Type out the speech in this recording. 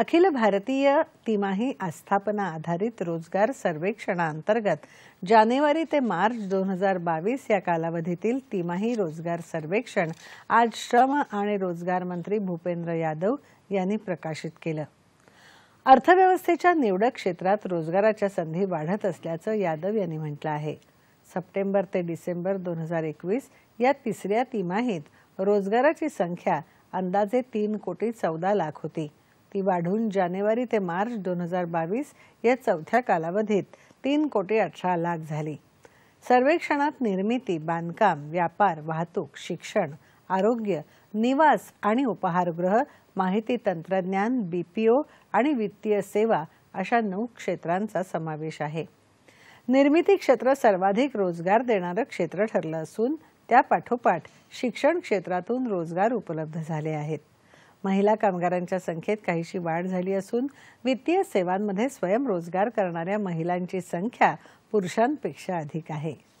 अखिल भारतीय तिमाही आस्थापना आधारित रोजगार सर्वेक्षणाअंतर्गत जानेवारी ते मार्च दोन हजार बावीस या कालावधीतील तिमाही रोजगार सर्वेक्षण आज श्रम आणि रोजगार मंत्री भूपेंद्र यादव यांनी प्रकाशित केलं अर्थव्यवस्थेच्या निवडक क्षेत्रात रोजगाराच्या संधी वाढत असल्याचं यादव यांनी म्हटलं आहे सप्टेंबर ते डिसेंबर दोन हजार एकवीस या तिसऱ्या तिमाहीत रोजगाराची संख्या अंदाजे तीन कोटी चौदा लाख होती ती वाढून जानेवारी ते मार्च दोन हजार बावीस या चौथ्या कालावधीत तीन कोटी अठरा लाख झाली सर्वेक्षणात निर्मिती बांधकाम व्यापार वाहतूक शिक्षण आरोग्य निवास आणि उपहारगृह माहिती तंत्रज्ञान बी आणि वित्तीय सेवा अशा नऊ क्षेत्रांचा समावेश आहे निर्मिती क्षेत्र सर्वाधिक रोजगार देणारं क्षेत्र ठरलं असून त्यापाठोपाठ शिक्षण क्षेत्रातून रोजगार उपलब्ध झाले आहेत महिला कामगारांच्या संख्येत काहीशी वाढ झाली असून वित्तीय सेवांमध्ये स्वयंरोजगार करणाऱ्या महिलांची संख्या पुरुषांपेक्षा अधिक आहे